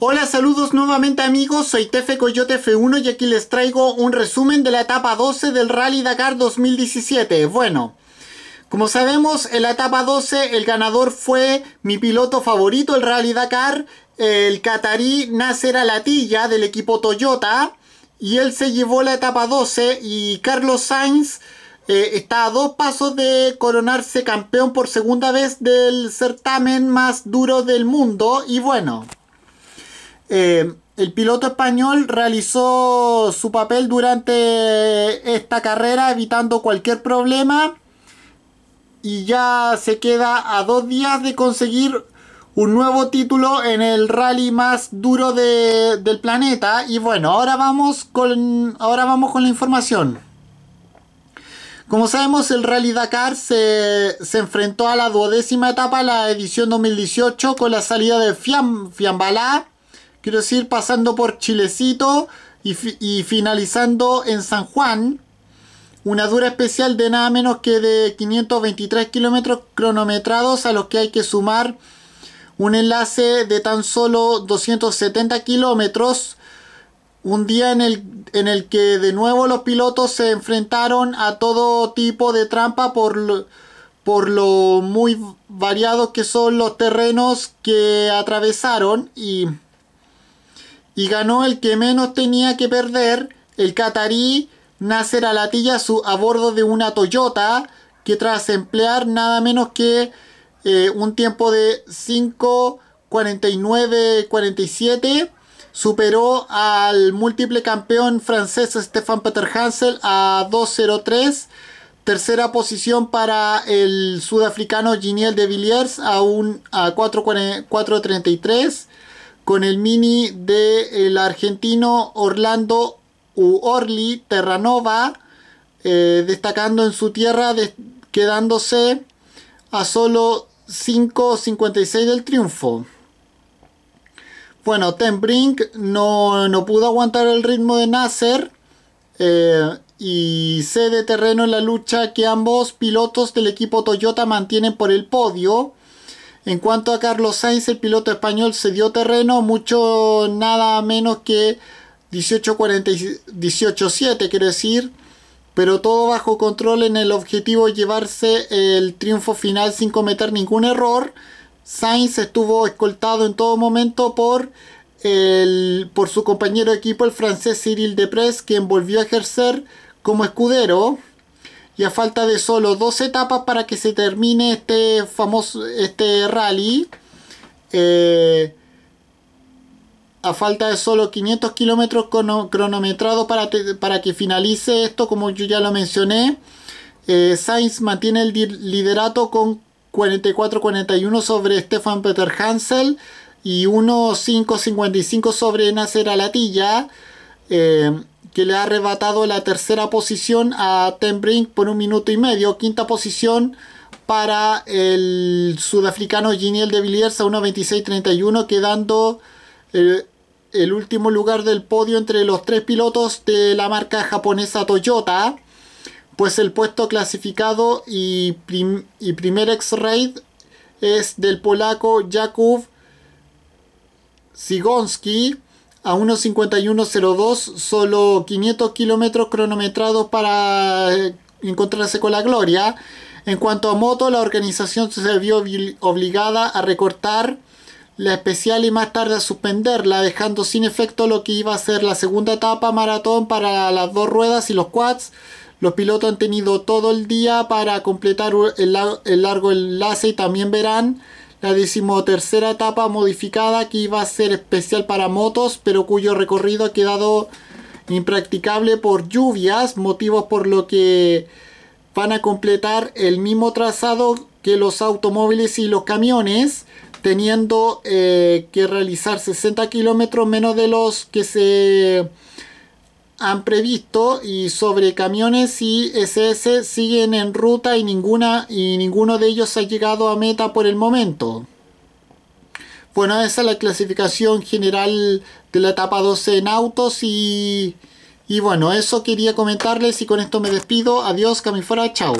Hola, saludos nuevamente amigos, soy Tefe Coyote F1 y aquí les traigo un resumen de la etapa 12 del Rally Dakar 2017. Bueno, como sabemos, en la etapa 12 el ganador fue mi piloto favorito, el Rally Dakar, el catarí Nasser Alatilla del equipo Toyota, y él se llevó la etapa 12 y Carlos Sainz... Eh, está a dos pasos de coronarse campeón por segunda vez del certamen más duro del mundo y bueno, eh, el piloto español realizó su papel durante esta carrera evitando cualquier problema y ya se queda a dos días de conseguir un nuevo título en el rally más duro del planeta y bueno ahora vamos con ahora vamos con la información como sabemos el Rally Dakar se, enfrentó a la duodécima etapa la edición 2018 con la salida de Fiam, Fiambalá Quiero decir, pasando por Chilecito y, finalizando en San Juan. Una dura especial de nada menos que de 523 kilómetros cronometrados a los que hay que sumar un enlace de tan solo 270 kilómetros. Un día en el, en el, que de nuevo los pilotos se enfrentaron a todo tipo de trampa por por lo muy variados que son los terrenos que atravesaron y y ganó el que menos tenía que perder, el catarí Nasser Alatilla a bordo de una Toyota que tras emplear nada menos que eh, un tiempo de 5.49.47 superó al múltiple campeón francés Stefan Peter Hansel a 2.03 tercera posición para el sudafricano Giniel de Villiers a, un, a 4.33 con el mini del argentino Orlando U Orli Terranova, eh, destacando en su tierra, quedándose a solo 5.56 del triunfo. Bueno, Ten Brink no, no, pudo aguantar el ritmo de Nasser Y eh, y cede terreno en la lucha que ambos pilotos del equipo Toyota mantienen por el podio. En cuanto a Carlos Sainz, el piloto español se dio terreno, mucho nada menos que 18.7, 7 quiero decir, pero todo bajo control en el objetivo de llevarse el triunfo final sin cometer ningún error. Sainz estuvo escoltado en todo momento por, por su compañero de equipo, el francés Cyril Depres, quien volvió a ejercer como escudero y a falta de solo dos etapas para que se termine este famoso este rally eh, a falta de solo 500 kilómetros cronometrados para, para, que finalice esto como yo ya lo mencioné eh, Sainz mantiene el liderato con 44-41 sobre Stefan Peter Hansel y 1-5-55 sobre Nasser Alatilla eh, que le ha arrebatado la tercera posición a Tenbrink por un minuto y medio. Quinta posición para el sudafricano Giniel de Villiers a 1.26.31, quedando eh, el, último lugar del podio entre los tres pilotos de la marca japonesa Toyota. Pues el puesto clasificado y, y primer ex-raid es del polaco Jakub Sigonski a 1.51.02, solo 500 kilómetros cronometrados para eh, encontrarse con la gloria. En cuanto a moto, la organización se vio obligada a recortar la especial y más tarde a suspenderla, dejando sin efecto lo que iba a ser la segunda etapa maratón para las dos ruedas y los quads. Los pilotos han tenido todo el día para completar el, largo enlace y también verán la decimotercera etapa modificada que iba a ser especial para motos, pero cuyo recorrido ha quedado impracticable por lluvias, motivos por lo que van a completar el mismo trazado que los automóviles y los camiones, teniendo eh, que realizar 60 kilómetros menos de los que se han previsto y sobre camiones y SS siguen en ruta y ninguna y ninguno de ellos ha llegado a meta por el momento. Bueno, esa es la clasificación general de la etapa 12 en autos y, y bueno, eso quería comentarles y con esto me despido. Adiós, Camifora, chao.